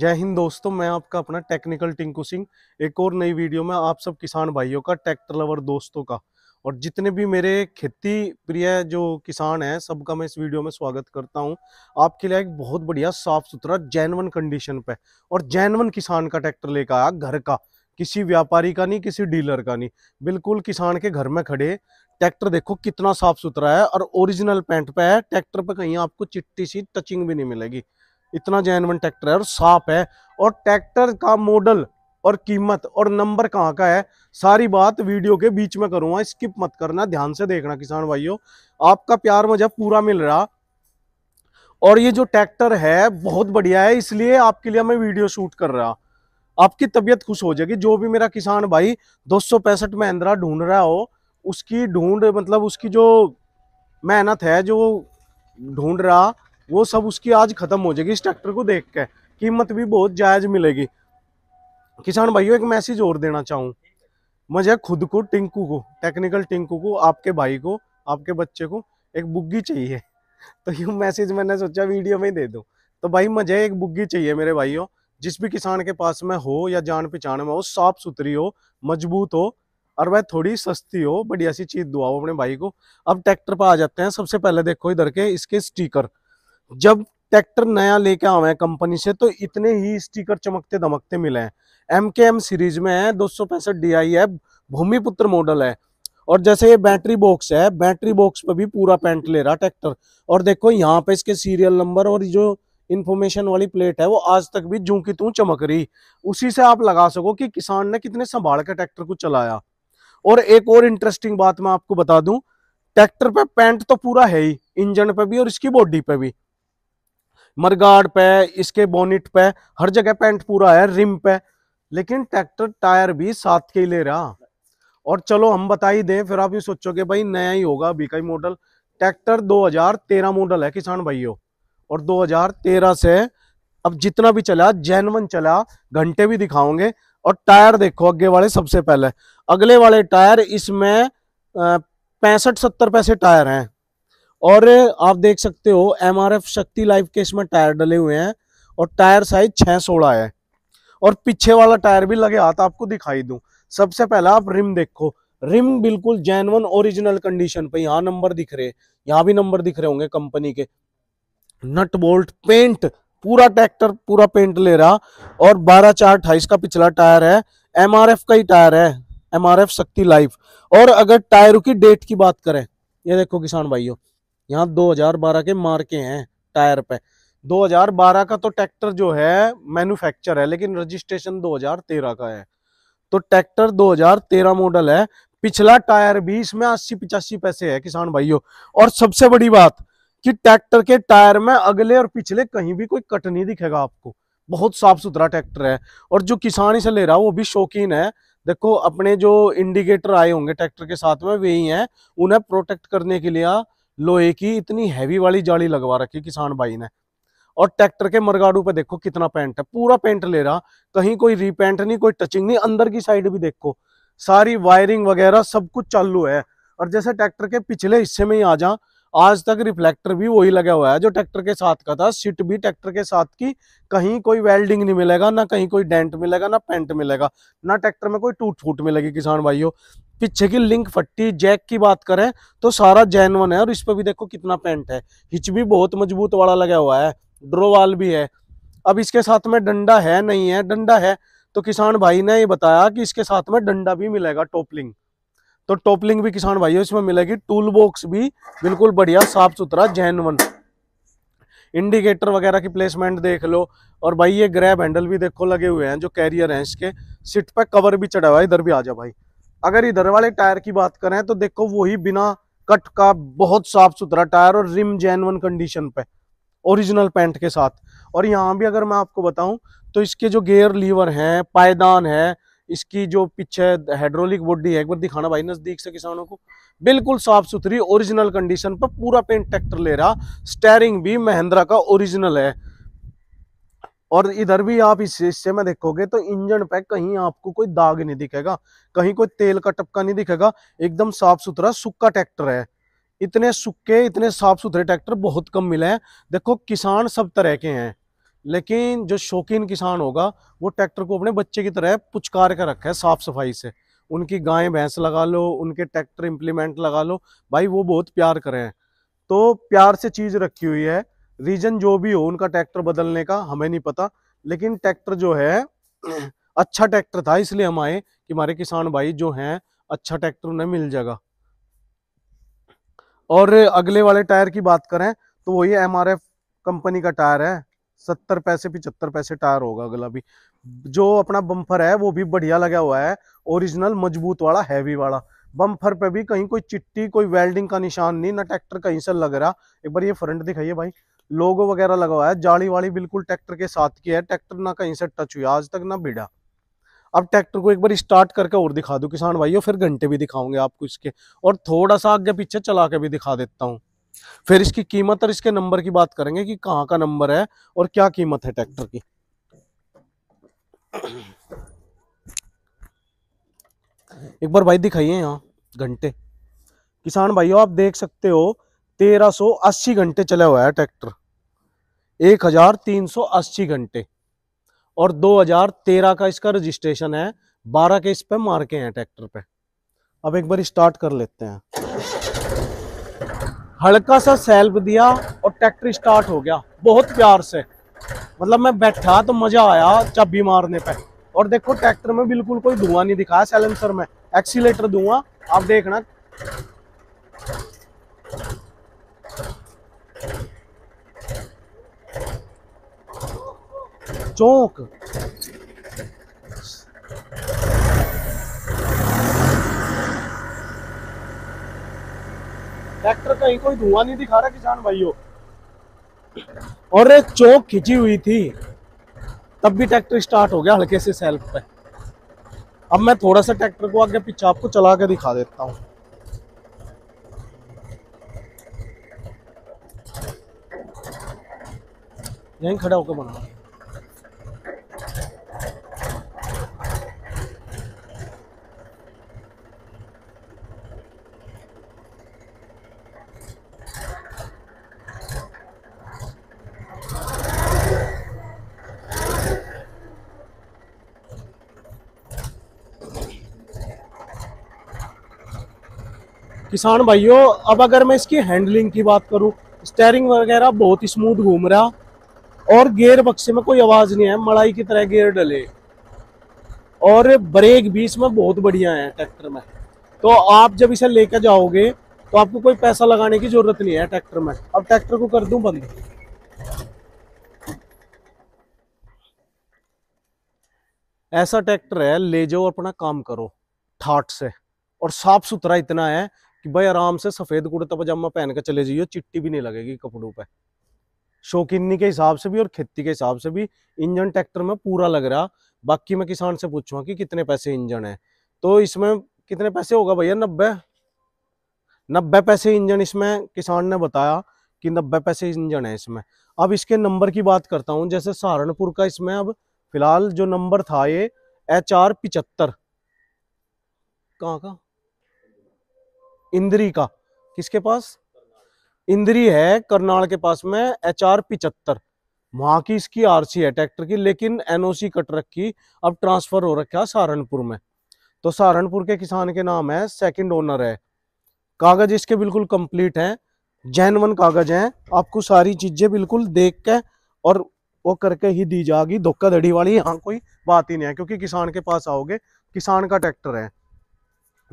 जय हिंद दोस्तों मैं आपका अपना टेक्निकल टिंकू सिंह एक और नई वीडियो में आप सब किसान भाइयों का ट्रैक्टर लवर दोस्तों का और जितने भी मेरे खेती प्रिय जो किसान हैं सबका मैं इस वीडियो में स्वागत करता हूं आपके लिए एक बहुत बढ़िया साफ सुथरा जैनवन कंडीशन पे और जैनवन किसान का ट्रैक्टर लेकर आया घर का किसी व्यापारी का नहीं किसी डीलर का नहीं बिल्कुल किसान के घर में खड़े ट्रैक्टर देखो कितना साफ सुथरा है और ओरिजिनल पेंट पे है ट्रैक्टर पे कहीं आपको चिट्टी सी टचिंग भी नहीं मिलेगी इतना जैनवन ट्रैक्टर है और साफ है और ट्रैक्टर का मॉडल और कीमत और नंबर कहाँ का है सारी बात वीडियो के बीच में करूँगा हाँ, स्किप मत करना ध्यान से देखना किसान भाइयों आपका प्यार मुझे पूरा मिल रहा और ये जो ट्रैक्टर है बहुत बढ़िया है इसलिए आपके लिए मैं वीडियो शूट कर रहा आपकी तबीयत खुश हो जाएगी जो भी मेरा किसान भाई दो सौ पैंसठ महिंद्रा ढूंढ रहा हो उसकी ढूंढ मतलब उसकी जो मेहनत है जो ढूंढ रहा वो सब उसकी आज खत्म हो जाएगी इस ट्रैक्टर को देख के कीमत भी बहुत जायज मिलेगी किसान भाइयों एक मैसेज और देना चाहूँ मुझे खुद को टिंकू को टेक्निकल टिंकू को आपके भाई को आपके बच्चे को एक बुग्गी चाहिए तो ये मैसेज मैंने सोचा वीडियो में ही दे दूँ तो भाई मुझे एक बुग्गी चाहिए मेरे भाइयों जिस भी किसान के पास में हो या जान पहचान में हो साफ सुथरी हो मजबूत हो और वह थोड़ी सस्ती हो बढ़िया सी चीज़ दुआओ अपने भाई को अब ट्रैक्टर पर आ जाते हैं सबसे पहले देखो इधर के इसके स्टीकर जब ट्रैक्टर नया लेके आवे कंपनी से तो इतने ही स्टिकर चमकते दमकते मिले हैं एम के एम सीरीज में है दो सौ पैंसठ डी आई है भूमिपुत्र मॉडल है और जैसे ये बैटरी बॉक्स है बैटरी बॉक्स पर भी पूरा पेंट ले रहा ट्रैक्टर और देखो यहाँ पे इसके सीरियल नंबर और जो इन्फॉर्मेशन वाली प्लेट है वो आज तक भी जू की तू चमक रही उसी से आप लगा सको कि किसान ने कितने संभाल के ट्रैक्टर को चलाया और एक और इंटरेस्टिंग बात मैं आपको बता दूं ट्रैक्टर पे पेंट तो पूरा है ही इंजन पे भी और इसकी बॉडी पे भी मरगाड पे इसके बोनिट पे हर जगह पेंट पूरा है रिम पे लेकिन ट्रैक्टर टायर भी साथ के ही ले रहा और चलो हम बता ही दें फिर आप ये सोचोगे भाई नया ही होगा अभी का ही मॉडल ट्रैक्टर 2013 मॉडल है किसान भाइयों और 2013 से अब जितना भी चला जैनवन चला घंटे भी दिखाओगे और टायर देखो अगले वाले सबसे पहले अगले वाले टायर इसमें पैंसठ सत्तर पैसे टायर हैं और आप देख सकते हो एफ शक्ति लाइफ के इसमें टायर डले हुए हैं और टायर साइज छह सोलह है और पीछे वाला टायर भी लगे हाथ आपको दिखाई दू सबसे पहला आप रिम देखो रिम बिल्कुल जेनवन ओरिजिनल कंडीशन पे यहाँ नंबर दिख रहे यहाँ भी नंबर दिख रहे होंगे कंपनी के नट बोल्ट पेंट पूरा ट्रैक्टर पूरा पेंट ले रहा और बारह चार अठाईस का पिछला टायर है एफ का ही टायर है एफ शक्ति लाइफ और अगर टायरों की डेट की बात करें ये देखो किसान भाइयों यहाँ 2012 के मार्के हैं टायर पे 2012 का तो ट्रैक्टर जो है मैन्युफैक्चर है लेकिन रजिस्ट्रेशन 2013 का है तो ट्रैक्टर 2013 मॉडल है पिछला टायर भी इसमें अस्सी पिचासी पैसे है किसान भाइयों और सबसे बड़ी बात कि ट्रैक्टर के टायर में अगले और पिछले कहीं भी कोई कट नहीं दिखेगा आपको बहुत साफ सुथरा ट्रैक्टर है और जो किसान इसे ले रहा वो भी शौकीन है देखो अपने जो इंडिकेटर आए होंगे ट्रैक्टर के साथ में वे ही हैं उन्हें प्रोटेक्ट करने के लिए लोहे की इतनी हैवी वाली जाली लगवा रखी किसान भाई ने और ट्रैक्टर के मरगाड़ू पे देखो कितना पेंट है पूरा पेंट ले रहा कहीं कोई रीपेंट नहीं कोई टचिंग नहीं अंदर की साइड भी देखो सारी वायरिंग वगैरह सब कुछ चालू है और जैसे ट्रैक्टर के पिछले हिस्से में ही आ जा आज तक रिफ्लेक्टर भी वही लगा हुआ है जो ट्रैक्टर के साथ का था सीट भी ट्रैक्टर के साथ की कहीं कोई वेल्डिंग नहीं मिलेगा ना कहीं कोई डेंट मिलेगा ना पेंट मिलेगा ना ट्रैक्टर में कोई टूट फूट मिलेगी किसान भाइयों पीछे की लिंक फट्टी जैक की बात करें तो सारा जैनवन है और इस पर भी देखो कितना पेंट है हिच भी बहुत मजबूत वाला लगा हुआ है ड्रोवाल भी है अब इसके साथ में डंडा है नहीं है डंडा है तो किसान भाई ने ये बताया कि इसके साथ में डंडा भी मिलेगा टोपलिंग तो टोपलिंग भी किसान भाई इसमें मिलेगी टूल बॉक्स भी बिल्कुल बढ़िया साफ सुथरा जैनवन इंडिकेटर वगैरह की प्लेसमेंट देख लो और भाई ये ग्रैब हैंडल भी देखो लगे हुए हैं जो कैरियर हैं इसके सीट पर कवर भी चढ़ा हुआ है इधर भी आ जाओ भाई अगर इधर वाले टायर की बात करें तो देखो वही बिना कट का बहुत साफ सुथरा टायर और रिम जेनवन कंडीशन पे ओरिजिनल पेंट के साथ और यहाँ भी अगर मैं आपको बताऊं तो इसके जो गेयर लीवर हैं पायदान है इसकी जो पीछे हाइड्रोलिक बॉडी है एक बार दिखाना भाई नज़दीक से किसानों को बिल्कुल साफ सुथरी ओरिजिनल कंडीशन पर पूरा पेंट ट्रैक्टर ले रहा स्टेयरिंग भी महिंद्रा का ओरिजिनल है और इधर भी आप इस हिस्से में देखोगे तो इंजन पे कहीं आपको कोई दाग नहीं दिखेगा कहीं कोई तेल का टपका नहीं दिखेगा एकदम साफ सुथरा सुक्का ट्रैक्टर है इतने सुक्के इतने साफ सुथरे ट्रैक्टर बहुत कम मिले हैं देखो किसान सब तरह के हैं लेकिन जो शौकीन किसान होगा वो ट्रैक्टर को अपने बच्चे की तरह पुचकार कर रखा है साफ सफाई से उनकी गाय भैंस लगा लो उनके ट्रैक्टर इम्प्लीमेंट लगा लो भाई वो बहुत प्यार करें तो प्यार से चीज़ रखी हुई है रीजन जो भी हो उनका ट्रैक्टर बदलने का हमें नहीं पता लेकिन ट्रैक्टर जो है अच्छा ट्रैक्टर था इसलिए हम आए कि हमारे किसान भाई जो हैं अच्छा ट्रैक्टर उन्हें मिल जाएगा और अगले वाले टायर की बात करें तो एम आर एम कंपनी का टायर है सत्तर पैसे पिचहत्तर पैसे टायर होगा अगला भी जो अपना बम्फर है वो भी बढ़िया लगा हुआ है ओरिजिनल मजबूत वाला हैवी वाला बम्फर पे भी कहीं कोई चिट्टी कोई वेल्डिंग का निशान नहीं ना ट्रैक्टर कहीं से लग रहा एक बार ये फ्रंट दिखाइए भाई लोगो वगैरह लगा हुआ है जाली वाली बिल्कुल ट्रैक्टर के साथ की है ट्रैक्टर ना कहीं से टच हुआ आज तक ना बिड़ा अब ट्रैक्टर को एक बार स्टार्ट करके और दिखा दूँ किसान भाइयों फिर घंटे भी दिखाऊंगे आपको इसके और थोड़ा सा आगे पीछे चला के भी दिखा देता हूँ फिर इसकी कीमत और इसके नंबर की बात करेंगे कि कहाँ का नंबर है और क्या कीमत है ट्रैक्टर की एक बार भाई दिखाइए यहाँ घंटे किसान भाइयों आप देख सकते हो 1380 घंटे चला हुआ है ट्रैक्टर 1380 घंटे और 2013 का इसका रजिस्ट्रेशन है 12 के इस पे मार्के हैं ट्रैक्टर पे अब एक बार स्टार्ट कर लेते हैं हल्का सा सेल्फ दिया और ट्रैक्टर स्टार्ट हो गया बहुत प्यार से मतलब मैं बैठा तो मजा आया चाबी मारने पे और देखो ट्रैक्टर में बिल्कुल कोई धुआं नहीं दिखाया सैलेंसर में एक्सीटर दूंगा आप देखना चौंक ट्रैक्टर कहीं कोई धुआं नहीं दिखा रहा किसान भाइयों और एक चौक खिंची हुई थी तब भी ट्रैक्टर स्टार्ट हो गया हल्के से सेल्फ पे अब मैं थोड़ा सा ट्रैक्टर को आगे पीछे आपको चला के दिखा देता हूँ यहीं खड़ा होकर बना किसान भाइयों अब अगर मैं इसकी हैंडलिंग की बात करूं स्टेयरिंग वगैरह बहुत ही स्मूथ घूम रहा और गेयर बक्से में कोई आवाज़ नहीं है मड़ाई की तरह गेयर डले और ब्रेक भी इसमें बहुत बढ़िया है ट्रैक्टर में तो आप जब इसे लेकर जाओगे तो आपको कोई पैसा लगाने की ज़रूरत नहीं है ट्रैक्टर में अब ट्रैक्टर को कर दू बंद ऐसा ट्रैक्टर है ले जाओ अपना काम करो ठाट से और साफ सुथरा इतना है कि भाई आराम से सफ़ेद कुर्ता पजामा पहन के चले जाइए चिट्टी भी नहीं लगेगी कपड़ों पर शौकीनी के हिसाब से भी और खेती के हिसाब से भी इंजन ट्रैक्टर में पूरा लग रहा बाकी मैं किसान से पूछूँ कि कितने पैसे इंजन है तो इसमें कितने पैसे होगा भैया नब्बे नब्बे पैसे इंजन इसमें किसान ने बताया कि नब्बे पैसे इंजन है इसमें अब इसके नंबर की बात करता हूँ जैसे सहारनपुर का इसमें अब फिलहाल जो नंबर था ये एच आर पिचत्तर कहाँ का इंद्री का किसके पास इंद्री है करनाल के पास में एच आर पिचहत्तर वहां की इसकी आरसी है ट्रैक्टर की लेकिन एनओसी कट रखी अब ट्रांसफर हो रखा है सहारनपुर में तो सहारनपुर के किसान के नाम है सेकंड ओनर है कागज इसके बिल्कुल कंप्लीट हैं जैनवन कागज हैं आपको सारी चीजें बिल्कुल देख के और वो करके ही दी जाएगी धोखाधड़ी वाली यहाँ कोई बात ही नहीं है क्योंकि किसान के पास आओगे किसान का ट्रैक्टर है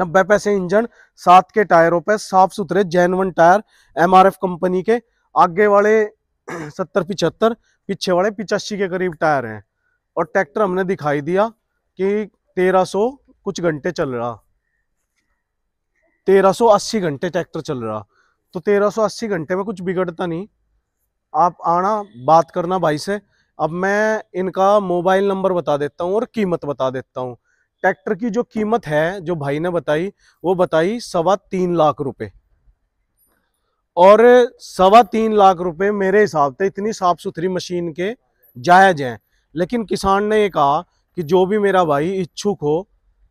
नब्बे पैसे इंजन सात के टायरों पे साफ सुथरे जैनवन टायर एमआरएफ कंपनी के आगे वाले सत्तर पिछहत्तर पीछे वाले पिचासी के करीब टायर हैं और ट्रैक्टर हमने दिखाई दिया कि तेरह सौ कुछ घंटे चल रहा तेरह सौ अस्सी घंटे ट्रैक्टर चल रहा तो तेरह सौ अस्सी घंटे में कुछ बिगड़ता नहीं आप आना बात करना भाई से अब मैं इनका मोबाइल नंबर बता देता हूँ और कीमत बता देता हूँ ट्रैक्टर की जो कीमत है जो भाई ने बताई वो बताई सवा तीन लाख रुपए और सवा तीन लाख रुपए मेरे हिसाब से इतनी साफ सुथरी मशीन के जायज हैं लेकिन किसान ने ये कहा कि जो भी मेरा भाई इच्छुक हो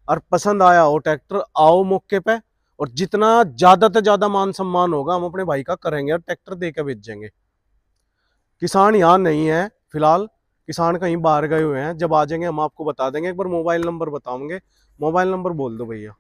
और पसंद आया हो ट्रैक्टर आओ मौके पे और जितना ज़्यादा से ज़्यादा मान सम्मान होगा हम अपने भाई का करेंगे और ट्रैक्टर दे के भेजेंगे किसान यहाँ नहीं है फिलहाल किसान कहीं बाहर गए हुए हैं जब आ जाएंगे हम आपको बता देंगे एक बार मोबाइल नंबर बताओगे मोबाइल नंबर बोल दो भैया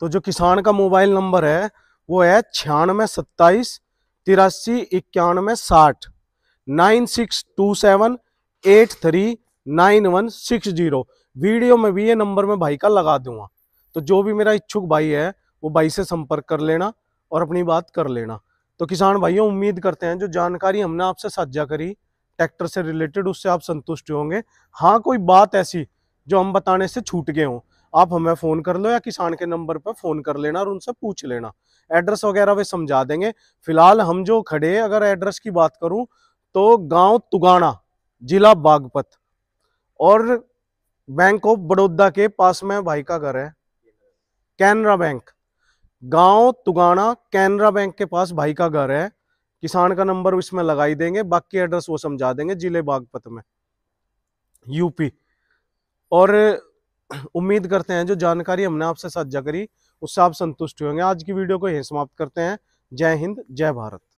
तो जो किसान का मोबाइल नंबर है वो है छियानवे सत्ताईस तिरासी इक्यानवे साठ nine six two seven eight three nine one six zero video में भी ये नंबर में भाई का लगा दूंगा तो जो भी मेरा इच्छुक भाई है वो भाई से संपर्क कर लेना और अपनी बात कर लेना तो किसान भाइयों उम्मीद करते हैं जो जानकारी हमने आपसे साझा करी ट्रैक्टर से रिलेटेड उससे आप संतुष्ट होंगे हाँ कोई बात ऐसी जो हम बताने से छूट गए हों आप हमें फ़ोन कर लो या किसान के नंबर पर फ़ोन कर लेना और उनसे पूछ लेना एड्रेस वगैरह वे समझा देंगे फिलहाल हम जो खड़े अगर एड्रेस की बात करूं तो गांव तुगाना जिला बागपत और बैंक ऑफ बड़ौदा के पास में भाई का घर है कैनरा बैंक गांव तुगाना कैनरा बैंक के पास भाई का घर है किसान का नंबर इसमें लगाई देंगे बाकी एड्रेस वो समझा देंगे जिले बागपत में यूपी और उम्मीद करते हैं जो जानकारी हमने आपसे साझा करी उससे आप संतुष्ट होंगे आज की वीडियो को यही समाप्त करते हैं जय हिंद जय भारत